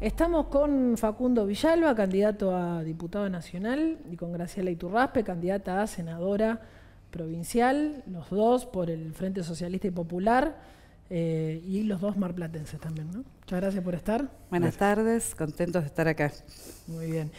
Estamos con Facundo Villalba, candidato a diputado nacional, y con Graciela Iturraspe, candidata a senadora provincial, los dos por el Frente Socialista y Popular, eh, y los dos marplatenses también. Muchas gracias por estar. Buenas tardes, contentos de estar acá. Muy bien.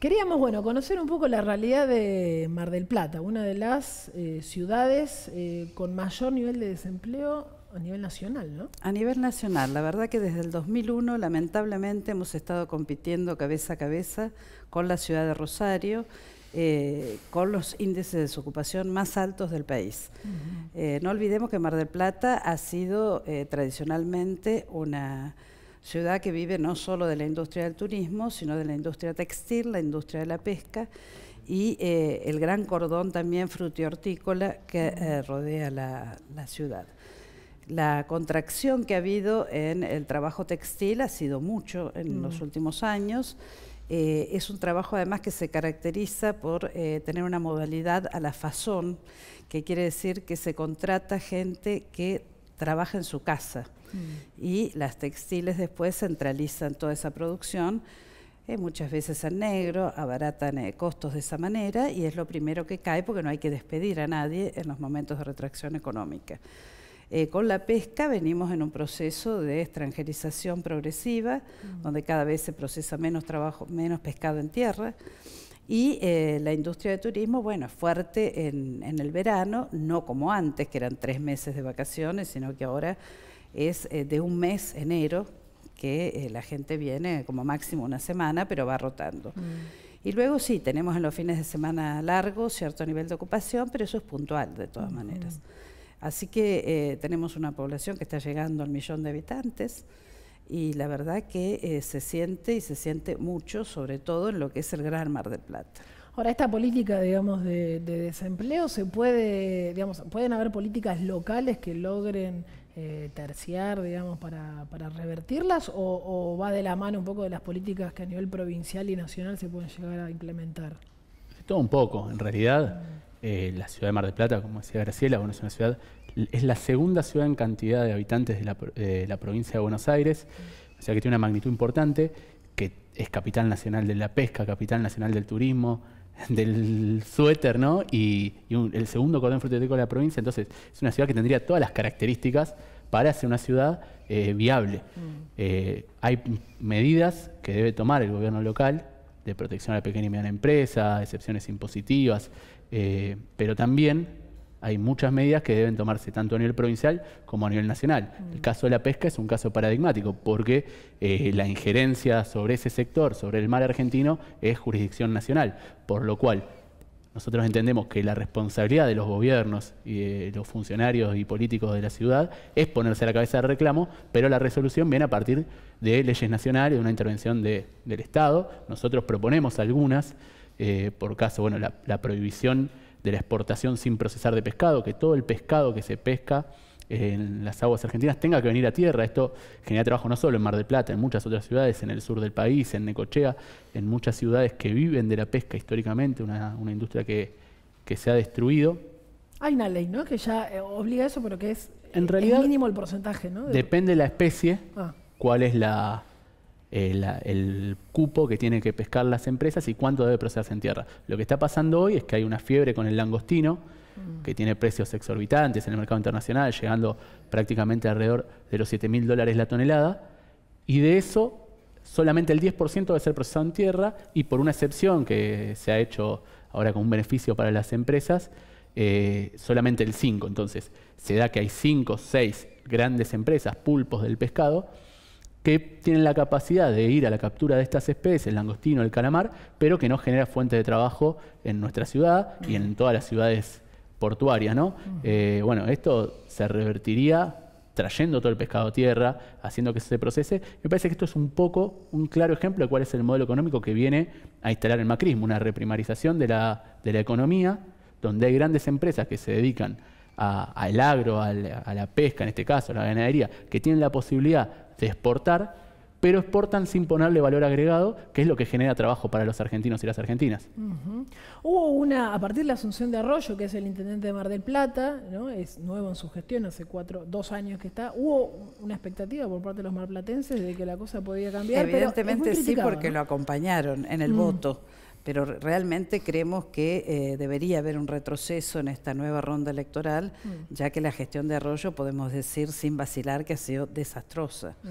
Queríamos bueno, conocer un poco la realidad de Mar del Plata, una de las eh, ciudades eh, con mayor nivel de desempleo a nivel nacional, ¿no? A nivel nacional. La verdad que desde el 2001, lamentablemente, hemos estado compitiendo cabeza a cabeza con la ciudad de Rosario, eh, con los índices de desocupación más altos del país. Eh, no olvidemos que Mar del Plata ha sido eh, tradicionalmente una ciudad que vive no solo de la industria del turismo, sino de la industria textil, la industria de la pesca y el gran cordón también frutio-hortícola que rodea la ciudad la contracción que ha habido en el trabajo textil ha sido mucho en mm. los últimos años. Eh, es un trabajo además que se caracteriza por eh, tener una modalidad a la fazón, que quiere decir que se contrata gente que trabaja en su casa mm. y las textiles después centralizan toda esa producción. Eh, muchas veces en negro, abaratan costos de esa manera y es lo primero que cae porque no hay que despedir a nadie en los momentos de retracción económica. Eh, con la pesca venimos en un proceso de extranjerización progresiva, mm. donde cada vez se procesa menos trabajo, menos pescado en tierra. Y eh, la industria de turismo, bueno, es fuerte en, el verano, no como antes, que eran tres meses de vacaciones, sino que ahora es eh, de un mes, enero, que la gente viene como máximo una semana, pero va rotando. Mm. Y luego sí, tenemos en los fines de semana largos cierto nivel de ocupación, pero eso es puntual de todas maneras. Así que eh, tenemos una población que está llegando al millón de habitantes y la verdad que eh, se siente y se siente mucho, sobre todo en lo que es el Gran Mar del Plata. Ahora, esta política, digamos, de, desempleo, ¿se puede, digamos, pueden haber políticas locales que logren eh, terciar, digamos, para, para revertirlas o, o, va de la mano un poco de las políticas que a nivel provincial y nacional se pueden llegar a implementar? Todo un poco, en realidad. Mm. Eh, la ciudad de Mar del Plata, como decía Graciela, bueno, es una ciudad, es la segunda ciudad en cantidad de habitantes de la, provincia de Buenos Aires, o sea que tiene una magnitud importante, que es capital nacional de la pesca, capital nacional del turismo, del suéter, ¿no? Y, el segundo cordón frutícola de la provincia. Entonces, es una ciudad que tendría todas las características para ser una ciudad eh, viable. Mm. Eh, hay medidas que debe tomar el gobierno local de protección a la pequeña y mediana empresa, excepciones impositivas, eh, pero también hay muchas medidas que deben tomarse tanto a nivel provincial como a nivel nacional. El mm. caso de la pesca es un caso paradigmático porque eh, la injerencia sobre ese sector, sobre el mar argentino, es jurisdicción nacional, por lo cual nosotros entendemos que la responsabilidad de los gobiernos y de los funcionarios y políticos de la ciudad es ponerse a la cabeza de reclamo, pero la resolución viene a partir de leyes nacionales, de una intervención del Estado. Nosotros proponemos algunas. Eh, por caso, bueno, la, prohibición de la exportación sin procesar de pescado, que todo el pescado que se pesca eh, en las aguas argentinas tenga que venir a tierra. Esto genera trabajo no solo en Mar del Plata, en muchas otras ciudades, en el sur del país, en Necochea, en muchas ciudades que viven de la pesca históricamente, una, industria que, se ha destruido. Hay una ley, ¿no? Que ya eh, obliga a eso, pero que es, en realidad, mínimo el porcentaje, ¿no? Depende de la especie, ah. cuál es la, eh, el, cupo que tienen que pescar las empresas y cuánto debe procesarse en tierra. Lo que está pasando hoy es que hay una fiebre con el langostino, mm. que tiene precios exorbitantes en el mercado internacional, llegando prácticamente alrededor de los 7 mil dólares la tonelada, y de eso solamente el 10% debe ser procesado en tierra, y por una excepción que se ha hecho ahora con un beneficio para las empresas, eh, solamente el 5%. Entonces, se da que hay 5 o 6 grandes empresas, pulpos del pescado, que tienen la capacidad de ir a la captura de estas especies, el langostino, el calamar, pero que no genera fuente de trabajo en nuestra ciudad y en todas las ciudades portuarias. ¿no? Eh, bueno, esto se revertiría trayendo todo el pescado a tierra, haciendo que se procese. Me parece que esto es un poco un claro ejemplo de cuál es el modelo económico que viene a instalar el macrismo, una reprimarización de la, de la economía, donde hay grandes empresas que se dedican a, al agro, a la, pesca en este caso, a la ganadería, que tienen la posibilidad de exportar, pero exportan sin ponerle valor agregado, que es lo que genera trabajo para los argentinos y las argentinas. Hubo una, a partir de la asunción de Arroyo, que es el intendente de Mar del Plata, ¿no? es nuevo en su gestión, hace cuatro, dos años que está, hubo una expectativa por parte de los marplatenses de que la cosa podía cambiar. Evidentemente sí, porque lo acompañaron en el mm. voto pero realmente creemos que eh, debería haber un retroceso en esta nueva ronda electoral, mm. ya que la gestión de Arroyo podemos decir sin vacilar que ha sido desastrosa. Mm.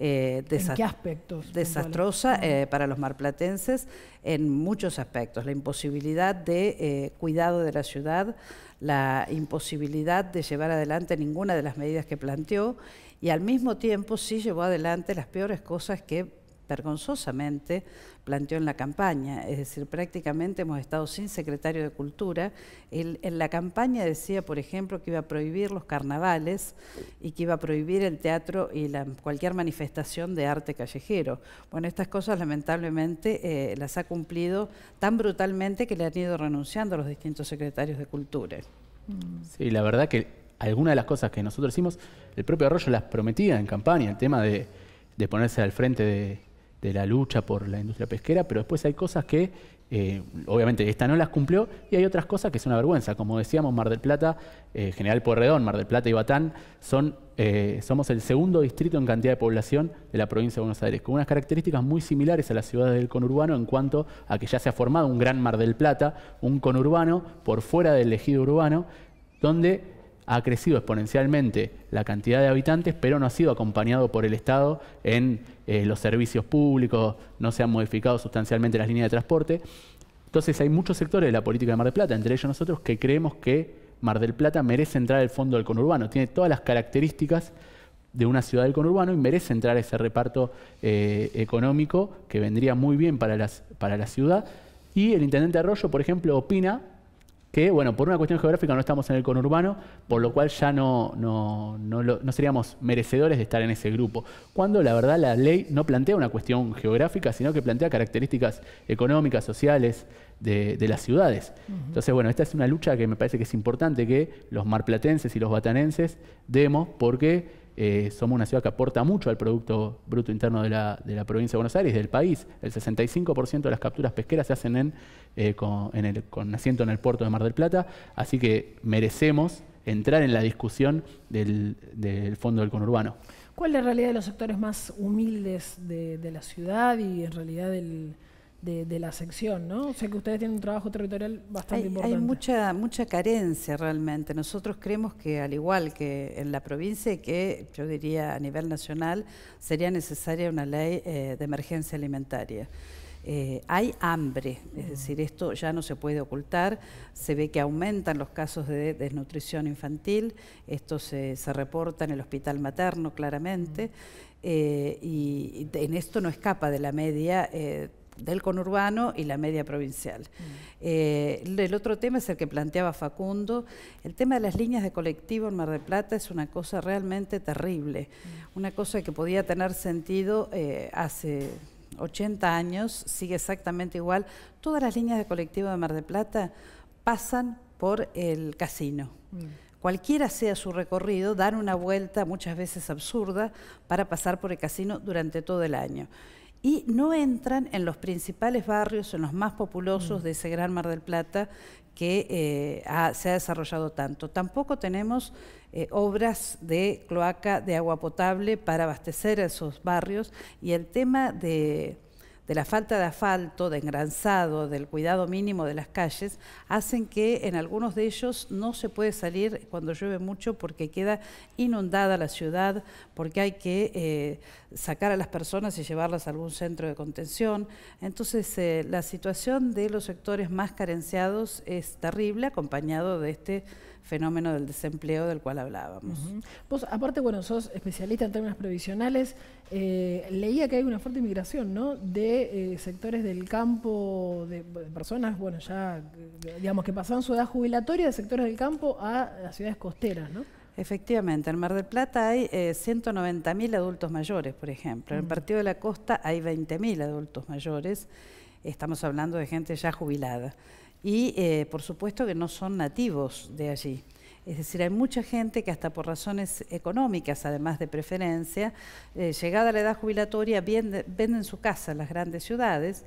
Eh, ¿En qué aspectos? Desastrosa mm. eh, para los marplatenses en muchos aspectos. La imposibilidad de cuidado de la ciudad, la imposibilidad de llevar adelante ninguna de las medidas que planteó y al mismo tiempo sí llevó adelante las peores cosas que vergonzosamente planteó en la campaña. Es decir, prácticamente hemos estado sin secretario de Cultura. en la campaña decía, por ejemplo, que iba a prohibir los carnavales y que iba a prohibir el teatro y la, cualquier manifestación de arte callejero. Bueno, estas cosas lamentablemente eh, las ha cumplido tan brutalmente que le han ido renunciando a los distintos secretarios de Cultura. Sí, la verdad que algunas de las cosas que nosotros hicimos, el propio Arroyo las prometía en campaña, el tema de ponerse al frente de, de la lucha por la industria pesquera, pero después hay cosas que, eh, obviamente, esta no las cumplió y hay otras cosas que es una vergüenza. Como decíamos, Mar del Plata, eh, General Porredón, Mar del Plata y Batán, son, eh, somos el segundo distrito en cantidad de población de la provincia de Buenos Aires, con unas características muy similares a las ciudades del conurbano en cuanto a que ya se ha formado un gran Mar del Plata, un conurbano por fuera del ejido urbano, donde ha crecido exponencialmente la cantidad de habitantes, pero no ha sido acompañado por el Estado en eh, los servicios públicos, no se han modificado sustancialmente las líneas de transporte. Entonces hay muchos sectores de la política de Mar del Plata, entre ellos nosotros, que creemos que Mar del Plata merece entrar al fondo del conurbano, tiene todas las características de una ciudad del conurbano y merece entrar a ese reparto eh, económico que vendría muy bien para, para la ciudad. Y el intendente Arroyo, por ejemplo, opina que, bueno, por una cuestión geográfica no estamos en el conurbano, por lo cual ya no, no, seríamos merecedores de estar en ese grupo. Cuando la verdad la ley no plantea una cuestión geográfica, sino que plantea características económicas, sociales de, las ciudades. Entonces, bueno, esta es una lucha que me parece que es importante que los marplatenses y los batanenses demos, porque eh, somos una ciudad que aporta mucho al Producto Bruto Interno de la, provincia de Buenos Aires, del país. El 65% de las capturas pesqueras se hacen en, eh, con, asiento en el puerto de Mar del Plata, así que merecemos entrar en la discusión del, fondo del conurbano. ¿Cuál es la realidad de los sectores más humildes de la ciudad y en realidad del de, la sección, ¿no? O sea que ustedes tienen un trabajo territorial bastante importante. Hay mucha, mucha carencia realmente. Nosotros creemos que, al igual que en la provincia que, yo diría, a nivel nacional, sería necesaria una ley eh, de emergencia alimentaria. Eh, hay hambre, es decir, esto ya no se puede ocultar, se ve que aumentan los casos de desnutrición infantil, esto se, se reporta en el hospital materno claramente, eh, y en esto no escapa de la media del conurbano y la media provincial. Mm. Eh, el otro tema es el que planteaba Facundo. El tema de las líneas de colectivo en Mar del Plata es una cosa realmente terrible, mm. una cosa que podía tener sentido eh, hace 80 años, sigue exactamente igual. Todas las líneas de colectivo de Mar del Plata pasan por el casino. Mm. cualquiera sea su recorrido, dan una vuelta muchas veces absurda para pasar por el casino durante todo el año y no entran en los principales barrios, en los más populosos mm. de ese gran Mar del Plata que eh, se ha desarrollado tanto. Tampoco tenemos eh, obras de cloaca de agua potable para abastecer esos barrios y el tema de de la falta de asfalto, de engranzado, del cuidado mínimo de las calles, hacen que en algunos de ellos no se puede salir cuando llueve mucho porque queda inundada la ciudad, porque hay que eh, sacar a las personas y llevarlas a algún centro de contención. Entonces, eh, la situación de los sectores más carenciados es terrible, acompañado de este fenómeno del desempleo del cual hablábamos. Pues Vos, aparte, bueno, sos especialista en términos previsionales, eh, leía que hay una fuerte inmigración, ¿no?, de eh, sectores del campo, de, personas, bueno, ya, digamos, que pasaban su edad jubilatoria de sectores del campo a las ciudades costeras, ¿no? Efectivamente, en Mar del Plata hay 190.000 eh, adultos mayores, por ejemplo. En el Partido de la Costa hay 20.000 adultos mayores. Estamos hablando de gente ya jubilada y eh, por supuesto que no son nativos de allí. Es decir, hay mucha gente que hasta por razones económicas, además de preferencia, eh, llegada a la edad jubilatoria, venden, venden su casa en las grandes ciudades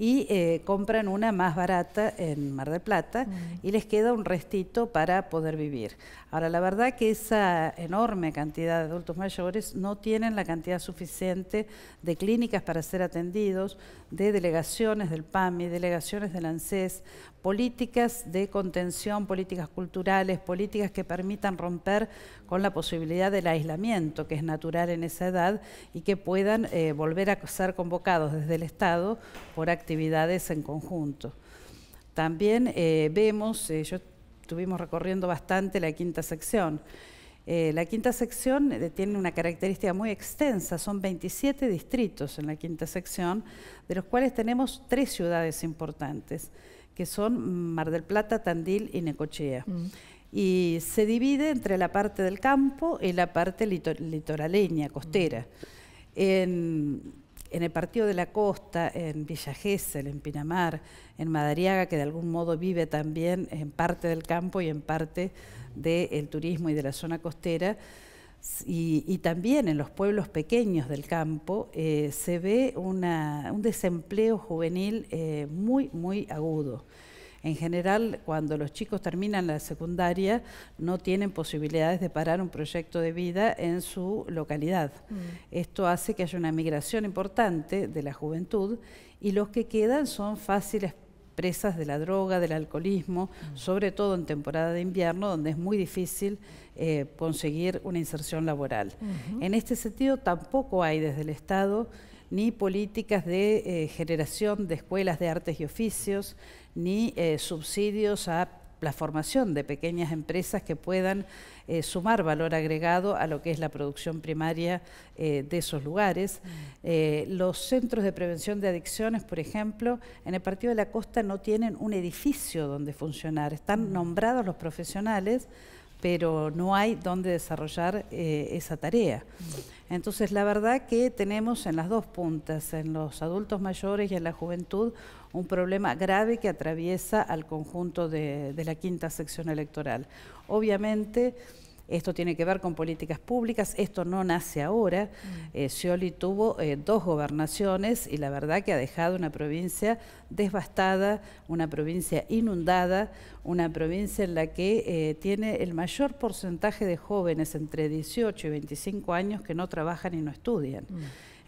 y eh, compran una más barata en Mar del Plata mm. y les queda un restito para poder vivir. Ahora, la verdad que esa enorme cantidad de adultos mayores no tienen la cantidad suficiente de clínicas para ser atendidos, de delegaciones del PAMI, delegaciones del ANSES, e políticas de contención, políticas culturales, políticas que permitan romper con la posibilidad del aislamiento, que es natural en esa edad, y que puedan eh, volver a ser convocados desde el Estado por actividades en conjunto. También eh, vemos, eh, yo estuvimos recorriendo bastante la quinta sección, la quinta sección tiene una característica muy extensa, son 27 distritos en la quinta sección, de los cuales tenemos tres ciudades importantes que son Mar del Plata, Tandil y Necochea. Mm. Y se divide entre la parte del campo y la parte litoraleña, costera. Mm. En, el Partido de la Costa, en Villa Gesell, en Pinamar, en Madariaga, que de algún modo vive también en parte del campo y en parte del turismo y de la zona costera, y, también en los pueblos pequeños del campo eh, se ve un desempleo juvenil eh, muy, muy agudo. En general, cuando los chicos terminan la secundaria, no tienen posibilidades de parar un proyecto de vida en su localidad. Mm. Esto hace que haya una migración importante de la juventud y los que quedan son fáciles presas de la droga, del alcoholismo, mm. sobre todo en temporada de invierno, donde es muy difícil eh, conseguir una inserción laboral. En este sentido, tampoco hay desde el Estado ni políticas de eh, generación de escuelas de artes y oficios, ni eh, subsidios a la formación de pequeñas empresas que puedan eh, sumar valor agregado a lo que es la producción primaria eh, de esos lugares. Mm. Eh, los centros de prevención de adicciones, por ejemplo, en el Partido de la Costa no tienen un edificio donde funcionar, están mm. nombrados los profesionales pero no hay donde desarrollar esa tarea. Mm. Entonces, la verdad que tenemos en las dos puntas, en los adultos mayores y en la juventud, un problema grave que atraviesa al conjunto de, la quinta sección electoral. Obviamente, esto tiene que ver con políticas públicas, esto no nace ahora. Mm. Eh, tuvo eh, dos gobernaciones y la verdad que ha dejado una provincia devastada, una provincia inundada, una provincia en la que eh, tiene el mayor porcentaje de jóvenes entre 18 y 25 años que no trabajan y no estudian. Mm.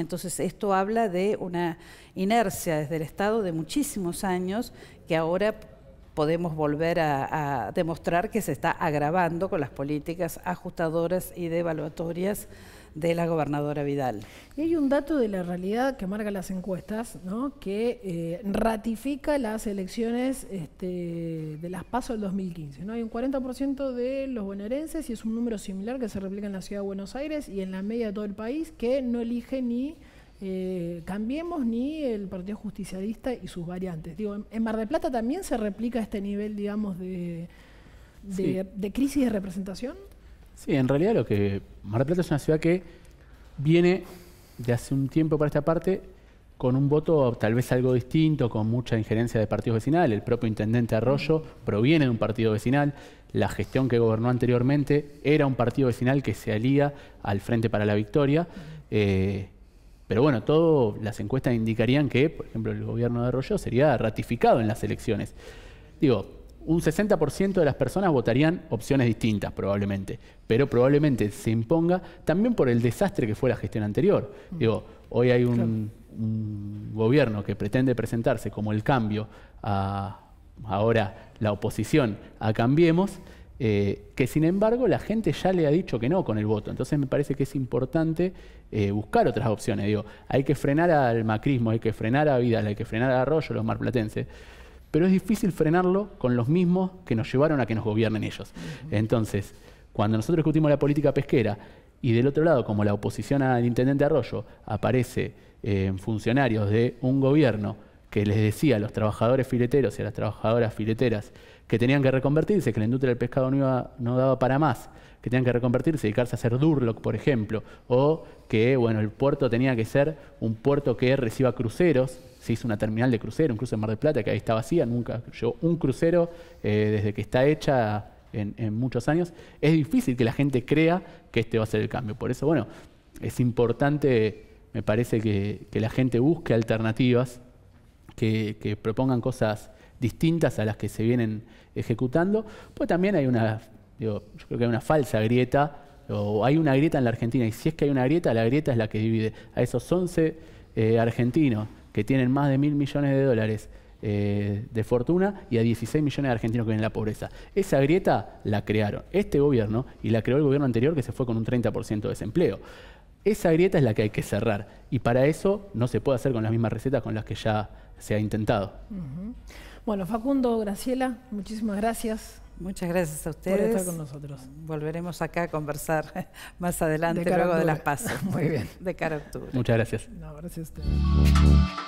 Entonces, esto habla de una inercia desde el Estado de muchísimos años que ahora podemos volver a, demostrar que se está agravando con las políticas ajustadoras y devaluatorias de la gobernadora Vidal. Y hay un dato de la realidad que marca las encuestas, ¿no? que eh, ratifica las elecciones este, de las PASO del 2015. ¿no? Hay un 40% de los bonaerenses, y es un número similar que se replica en la ciudad de Buenos Aires y en la media de todo el país, que no elige ni eh, Cambiemos ni el Partido Justicialista y sus variantes. Digo, en, Mar del Plata también se replica este nivel, digamos, de, de crisis de representación. Sí, en realidad lo que. Mar del Plata es una ciudad que viene de hace un tiempo para esta parte con un voto tal vez algo distinto, con mucha injerencia de partidos vecinales. El propio intendente Arroyo proviene de un partido vecinal. La gestión que gobernó anteriormente era un partido vecinal que se alía al Frente para la Victoria. Eh, pero bueno, todas las encuestas indicarían que, por ejemplo, el gobierno de Arroyo sería ratificado en las elecciones. Digo, un 60% de las personas votarían opciones distintas probablemente, pero probablemente se imponga también por el desastre que fue la gestión anterior. Mm. Digo, hoy hay un, gobierno que pretende presentarse como el cambio a ahora la oposición a Cambiemos, eh, que sin embargo la gente ya le ha dicho que no con el voto. Entonces me parece que es importante eh, buscar otras opciones. Digo, hay que frenar al macrismo, hay que frenar a Vidal, hay que frenar a Arroyo, los marplatenses pero es difícil frenarlo con los mismos que nos llevaron a que nos gobiernen ellos. Entonces, cuando nosotros discutimos la política pesquera y del otro lado, como la oposición al intendente Arroyo, aparece en eh, funcionarios de un gobierno que les decía a los trabajadores fileteros y a las trabajadoras fileteras que tenían que reconvertirse, que la industria del pescado no, no daba para más, que tenían que reconvertirse, dedicarse a hacer Durlock, por ejemplo, o que bueno, el puerto tenía que ser un puerto que reciba cruceros, se hizo una terminal de crucero, un cruce en Mar del Plata, que ahí está vacía, nunca llegó un crucero eh, desde que está hecha en, muchos años, es difícil que la gente crea que este va a ser el cambio. Por eso, bueno, es importante, me parece, que la gente busque alternativas que, propongan cosas distintas a las que se vienen ejecutando, pues también hay una, digo, yo creo que hay una falsa grieta, o hay una grieta en la Argentina, y si es que hay una grieta, la grieta es la que divide a esos 11 eh, argentinos que tienen más de mil millones de dólares eh, de fortuna y a 16 millones de argentinos que viven en la pobreza. Esa grieta la crearon este gobierno y la creó el gobierno anterior que se fue con un 30% de desempleo. Esa grieta es la que hay que cerrar y para eso no se puede hacer con las mismas recetas con las que ya se ha intentado. Bueno, Facundo, Graciela, muchísimas gracias. Muchas gracias a ustedes. Por estar con nosotros. Volveremos acá a conversar más adelante, luego de las pasas. Muy bien. De cara a octubre. Muchas gracias. gracias a ustedes.